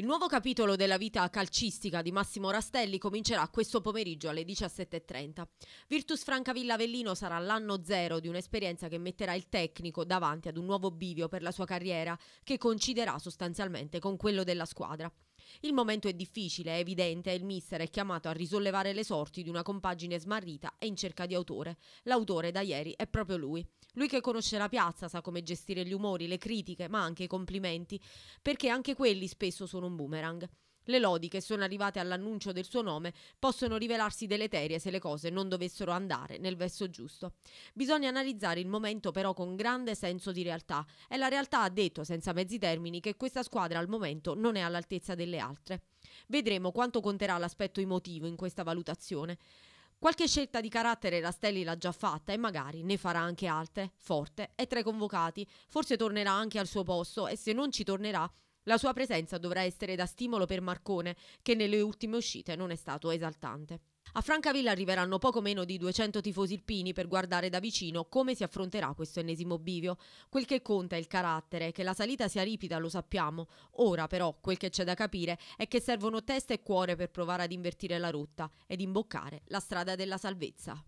Il nuovo capitolo della vita calcistica di Massimo Rastelli comincerà questo pomeriggio alle 17.30. Virtus Francavilla Avellino sarà l'anno zero di un'esperienza che metterà il tecnico davanti ad un nuovo bivio per la sua carriera, che coinciderà sostanzialmente con quello della squadra. Il momento è difficile, è evidente, il mister è chiamato a risollevare le sorti di una compagine smarrita e in cerca di autore. L'autore da ieri è proprio lui. Lui che conosce la piazza, sa come gestire gli umori, le critiche, ma anche i complimenti, perché anche quelli spesso sono un boomerang. Le lodi che sono arrivate all'annuncio del suo nome possono rivelarsi deleterie se le cose non dovessero andare nel verso giusto. Bisogna analizzare il momento però con grande senso di realtà e la realtà ha detto senza mezzi termini che questa squadra al momento non è all'altezza delle altre. Vedremo quanto conterà l'aspetto emotivo in questa valutazione. Qualche scelta di carattere Rastelli l'ha già fatta e magari ne farà anche altre, forte, e tra i convocati. Forse tornerà anche al suo posto e se non ci tornerà la sua presenza dovrà essere da stimolo per Marcone, che nelle ultime uscite non è stato esaltante. A Francavilla arriveranno poco meno di 200 tifosi alpini per guardare da vicino come si affronterà questo ennesimo bivio. Quel che conta è il carattere, che la salita sia ripida lo sappiamo. Ora però quel che c'è da capire è che servono testa e cuore per provare ad invertire la rotta ed imboccare la strada della salvezza.